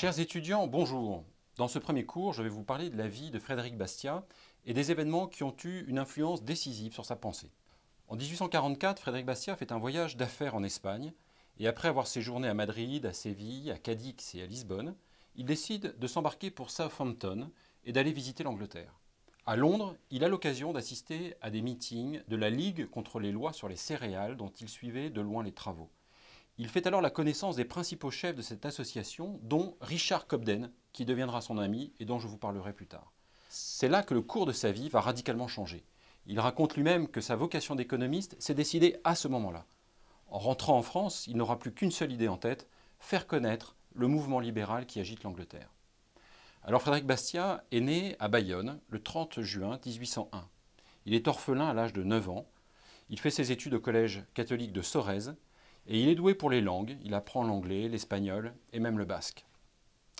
Chers étudiants, bonjour. Dans ce premier cours, je vais vous parler de la vie de Frédéric Bastiat et des événements qui ont eu une influence décisive sur sa pensée. En 1844, Frédéric Bastiat fait un voyage d'affaires en Espagne et après avoir séjourné à Madrid, à Séville, à Cadix et à Lisbonne, il décide de s'embarquer pour Southampton et d'aller visiter l'Angleterre. À Londres, il a l'occasion d'assister à des meetings de la Ligue contre les lois sur les céréales dont il suivait de loin les travaux. Il fait alors la connaissance des principaux chefs de cette association, dont Richard Cobden, qui deviendra son ami et dont je vous parlerai plus tard. C'est là que le cours de sa vie va radicalement changer. Il raconte lui-même que sa vocation d'économiste s'est décidée à ce moment-là. En rentrant en France, il n'aura plus qu'une seule idée en tête, faire connaître le mouvement libéral qui agite l'Angleterre. Alors Frédéric Bastiat est né à Bayonne le 30 juin 1801. Il est orphelin à l'âge de 9 ans. Il fait ses études au collège catholique de Sorèze et il est doué pour les langues, il apprend l'anglais, l'espagnol et même le basque.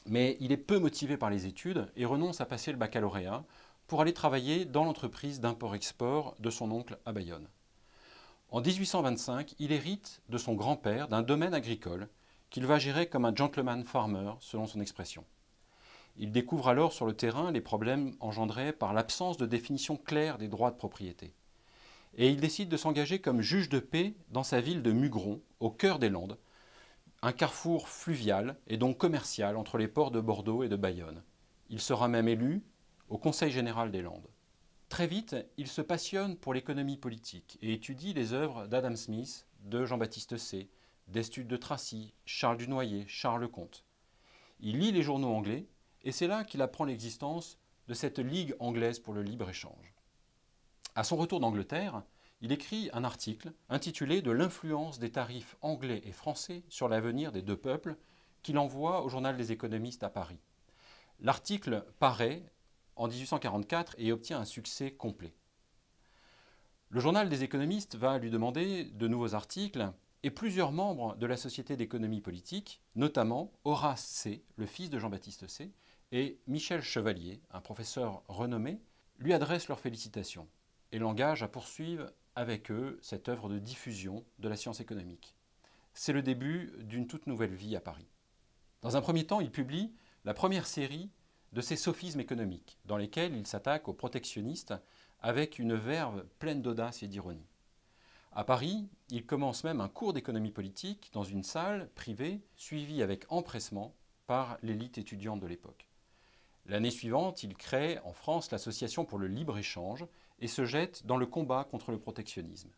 Mais il est peu motivé par les études et renonce à passer le baccalauréat pour aller travailler dans l'entreprise d'import-export de son oncle à Bayonne. En 1825, il hérite de son grand-père d'un domaine agricole qu'il va gérer comme un gentleman farmer, selon son expression. Il découvre alors sur le terrain les problèmes engendrés par l'absence de définition claire des droits de propriété et il décide de s'engager comme juge de paix dans sa ville de Mugron, au cœur des Landes, un carrefour fluvial et donc commercial entre les ports de Bordeaux et de Bayonne. Il sera même élu au Conseil général des Landes. Très vite, il se passionne pour l'économie politique et étudie les œuvres d'Adam Smith, de Jean-Baptiste C, d'Estude de Tracy, Charles Dunoyer, Charles Comte. Il lit les journaux anglais et c'est là qu'il apprend l'existence de cette Ligue anglaise pour le libre-échange. À son retour d'Angleterre, il écrit un article intitulé De l'influence des tarifs anglais et français sur l'avenir des deux peuples qu'il envoie au journal des économistes à Paris. L'article paraît en 1844 et obtient un succès complet. Le journal des économistes va lui demander de nouveaux articles et plusieurs membres de la Société d'économie politique, notamment Horace C., le fils de Jean-Baptiste C., et Michel Chevalier, un professeur renommé, lui adressent leurs félicitations et l'engage à poursuivre avec eux cette œuvre de diffusion de la science économique. C'est le début d'une toute nouvelle vie à Paris. Dans un premier temps, il publie la première série de ses sophismes économiques, dans lesquels il s'attaque aux protectionnistes avec une verve pleine d'audace et d'ironie. À Paris, il commence même un cours d'économie politique dans une salle privée, suivie avec empressement par l'élite étudiante de l'époque. L'année suivante, il crée en France l'Association pour le libre-échange et se jette dans le combat contre le protectionnisme.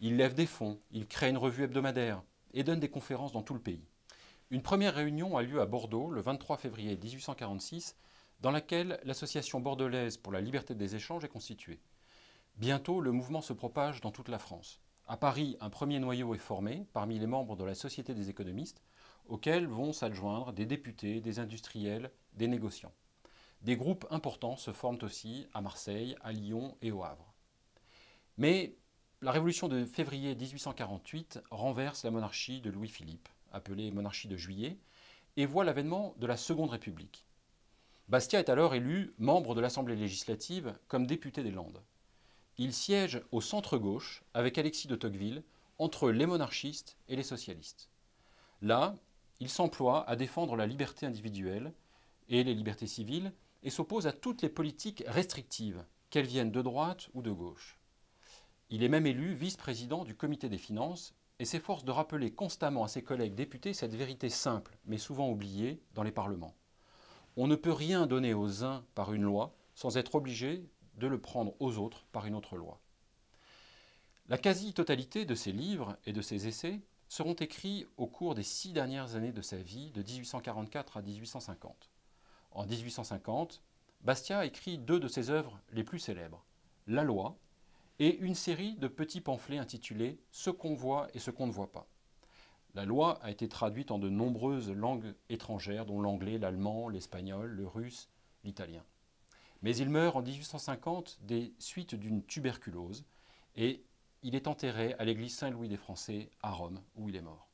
Il lève des fonds, il crée une revue hebdomadaire et donne des conférences dans tout le pays. Une première réunion a lieu à Bordeaux le 23 février 1846, dans laquelle l'Association bordelaise pour la liberté des échanges est constituée. Bientôt, le mouvement se propage dans toute la France. À Paris, un premier noyau est formé parmi les membres de la Société des économistes, auxquels vont s'adjoindre des députés, des industriels, des négociants des groupes importants se forment aussi à Marseille, à Lyon et au Havre. Mais la révolution de février 1848 renverse la monarchie de Louis-Philippe, appelée monarchie de juillet, et voit l'avènement de la Seconde République. Bastia est alors élu membre de l'Assemblée législative comme député des Landes. Il siège au centre-gauche avec Alexis de Tocqueville entre les monarchistes et les socialistes. Là, il s'emploie à défendre la liberté individuelle et les libertés civiles, et s'oppose à toutes les politiques restrictives, qu'elles viennent de droite ou de gauche. Il est même élu vice-président du comité des finances et s'efforce de rappeler constamment à ses collègues députés cette vérité simple, mais souvent oubliée, dans les parlements. On ne peut rien donner aux uns par une loi sans être obligé de le prendre aux autres par une autre loi. La quasi-totalité de ses livres et de ses essais seront écrits au cours des six dernières années de sa vie, de 1844 à 1850 en 1850, Bastia écrit deux de ses œuvres les plus célèbres, La Loi et une série de petits pamphlets intitulés Ce qu'on voit et ce qu'on ne voit pas. La loi a été traduite en de nombreuses langues étrangères, dont l'anglais, l'allemand, l'espagnol, le russe, l'italien. Mais il meurt en 1850 des suites d'une tuberculose et il est enterré à l'église Saint-Louis des Français à Rome, où il est mort.